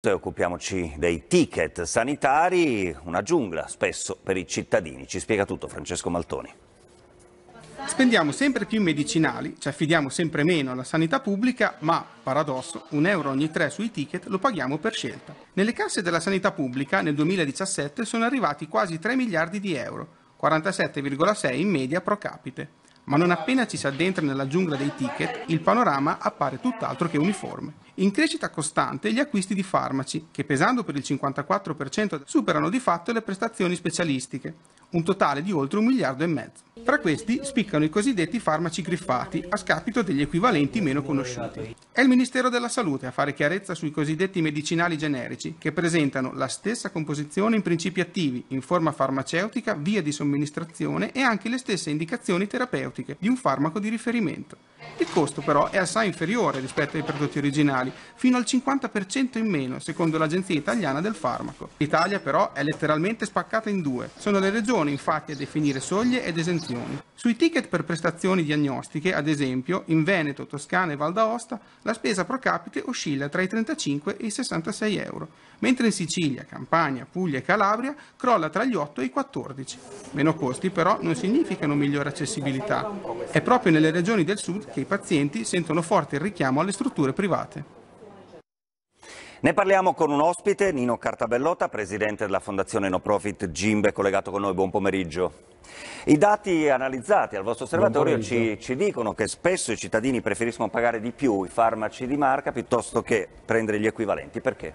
Occupiamoci dei ticket sanitari, una giungla spesso per i cittadini. Ci spiega tutto Francesco Maltoni. Spendiamo sempre più medicinali, ci affidiamo sempre meno alla sanità pubblica, ma, paradosso, un euro ogni tre sui ticket lo paghiamo per scelta. Nelle casse della sanità pubblica nel 2017 sono arrivati quasi 3 miliardi di euro, 47,6 in media pro capite ma non appena ci si addentra nella giungla dei ticket, il panorama appare tutt'altro che uniforme. In crescita costante gli acquisti di farmaci, che pesando per il 54% superano di fatto le prestazioni specialistiche, un totale di oltre un miliardo e mezzo. Tra questi spiccano i cosiddetti farmaci griffati, a scapito degli equivalenti meno conosciuti. È il Ministero della Salute a fare chiarezza sui cosiddetti medicinali generici, che presentano la stessa composizione in principi attivi, in forma farmaceutica, via di somministrazione e anche le stesse indicazioni terapeutiche di un farmaco di riferimento. Il costo però è assai inferiore rispetto ai prodotti originali, fino al 50% in meno, secondo l'Agenzia Italiana del Farmaco. L'Italia però è letteralmente spaccata in due. Sono le regioni infatti a definire soglie ed esenzioni. Sui ticket per prestazioni diagnostiche, ad esempio, in Veneto, Toscana e Val d'Aosta, la spesa pro capite oscilla tra i 35 e i 66 euro, mentre in Sicilia, Campania, Puglia e Calabria crolla tra gli 8 e i 14. Meno costi però non significano migliore accessibilità. È proprio nelle regioni del sud che i pazienti sentono forte il richiamo alle strutture private. Ne parliamo con un ospite, Nino Cartabellotta, presidente della fondazione No Profit Gimbe, collegato con noi, buon pomeriggio. I dati analizzati al vostro osservatorio ci, ci, dicono che spesso i cittadini preferiscono pagare di più i farmaci di marca piuttosto che prendere gli equivalenti, perché?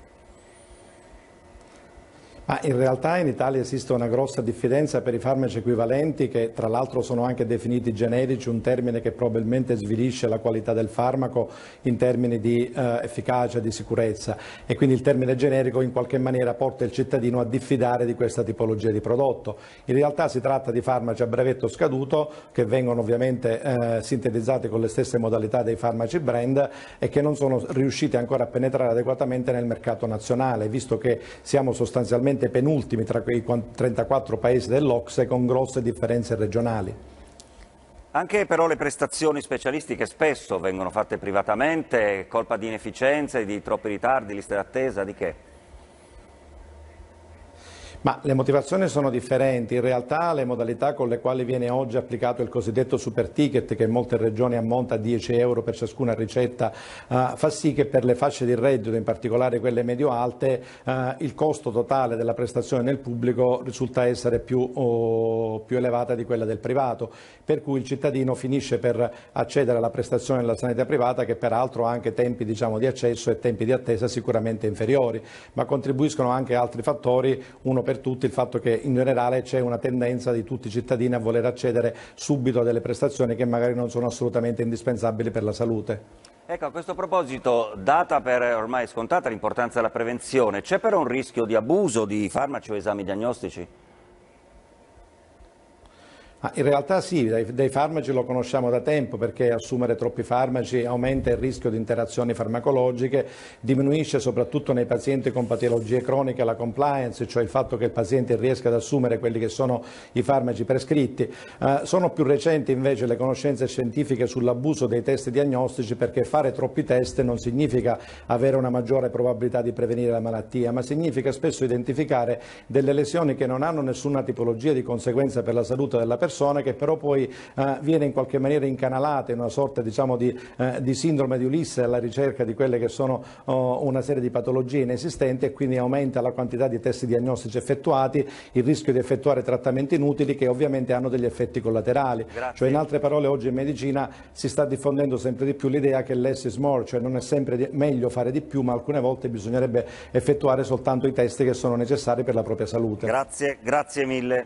Ma in realtà in Italia esiste una grossa diffidenza per i farmaci equivalenti che tra l'altro sono anche definiti generici, un termine che probabilmente svilisce la qualità del farmaco in termini di eh, efficacia, di sicurezza e quindi il termine generico in qualche maniera porta il cittadino a diffidare di questa tipologia di prodotto. In realtà si tratta di farmaci a brevetto scaduto che vengono ovviamente eh, sintetizzati con le stesse modalità dei farmaci brand e che non sono riusciti ancora a penetrare adeguatamente nel mercato nazionale, visto che siamo sostanzialmente praticamente penultimi tra quei 34 paesi dell'Ocse con grosse differenze regionali. Anche però le prestazioni specialistiche spesso vengono fatte privatamente, colpa di inefficienze, di troppi ritardi, liste d'attesa, di che? Ma le motivazioni sono differenti, in realtà le modalità con le quali viene oggi applicato il cosiddetto super ticket che in molte regioni ammonta a 10 euro per ciascuna ricetta eh, fa sì che per le fasce di reddito, in particolare quelle medio-alte, eh, il costo totale della prestazione nel pubblico risulta essere più, oh, più elevata di quella del privato, per cui il cittadino finisce per accedere alla prestazione della sanità privata che peraltro ha anche tempi diciamo, di accesso e tempi di attesa sicuramente inferiori, ma contribuiscono anche altri fattori, uno per per tutti il fatto che in generale c'è una tendenza di tutti i cittadini a voler accedere subito a delle prestazioni che magari non sono assolutamente indispensabili per la salute. Ecco, a questo proposito, data per ormai scontata l'importanza della prevenzione, c'è però un rischio di abuso di farmaci o esami diagnostici? Ma in realtà sì, dei, dai, farmaci lo conosciamo da tempo perché assumere troppi farmaci aumenta il rischio di interazioni farmacologiche, diminuisce soprattutto nei pazienti con patologie croniche la compliance, cioè il fatto che il paziente riesca ad assumere quelli che sono i farmaci prescritti. Eh, sono più recenti invece le conoscenze scientifiche sull'abuso dei test diagnostici perché fare troppi test non significa avere una maggiore probabilità di prevenire la malattia, ma significa spesso identificare delle lesioni che non hanno nessuna tipologia di conseguenza per la salute della persona persona che però poi eh, viene in qualche maniera incanalata in una sorta diciamo, di, eh, di, sindrome di Ulisse alla ricerca di quelle che sono oh, una serie di patologie inesistenti e quindi aumenta la quantità di test diagnostici effettuati, il rischio di effettuare trattamenti inutili che ovviamente hanno degli effetti collaterali. Grazie. Cioè in altre parole oggi in medicina si sta diffondendo sempre di più l'idea che less is more, cioè non è sempre meglio fare di più ma alcune volte bisognerebbe effettuare soltanto i test che sono necessari per la propria salute. Grazie, grazie mille.